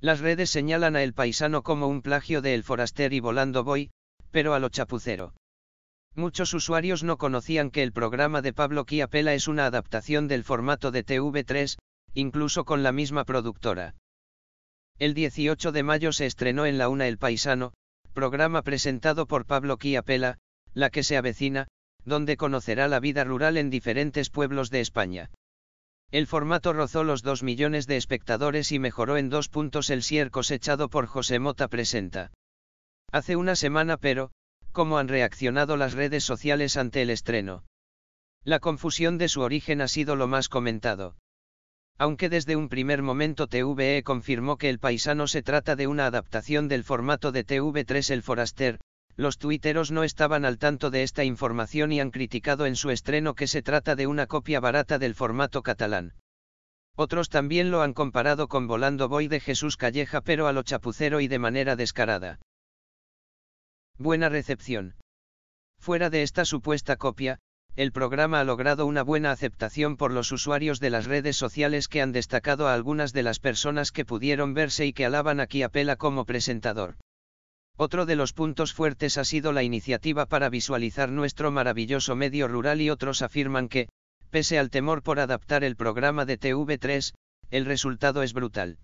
Las redes señalan a El Paisano como un plagio de El Foraster y Volando Voy, pero a lo chapucero. Muchos usuarios no conocían que el programa de Pablo Quiapela es una adaptación del formato de TV3, incluso con la misma productora. El 18 de mayo se estrenó en La Una El Paisano, programa presentado por Pablo Quiapela, La que se avecina, donde conocerá la vida rural en diferentes pueblos de España. El formato rozó los 2 millones de espectadores y mejoró en dos puntos el sier cosechado por José Mota Presenta. Hace una semana pero, ¿cómo han reaccionado las redes sociales ante el estreno? La confusión de su origen ha sido lo más comentado. Aunque desde un primer momento TVE confirmó que El Paisano se trata de una adaptación del formato de TV3 El Foraster, los tuiteros no estaban al tanto de esta información y han criticado en su estreno que se trata de una copia barata del formato catalán. Otros también lo han comparado con Volando Boy de Jesús Calleja pero a lo chapucero y de manera descarada. Buena recepción. Fuera de esta supuesta copia, el programa ha logrado una buena aceptación por los usuarios de las redes sociales que han destacado a algunas de las personas que pudieron verse y que alaban a Quiapela como presentador. Otro de los puntos fuertes ha sido la iniciativa para visualizar nuestro maravilloso medio rural y otros afirman que, pese al temor por adaptar el programa de TV3, el resultado es brutal.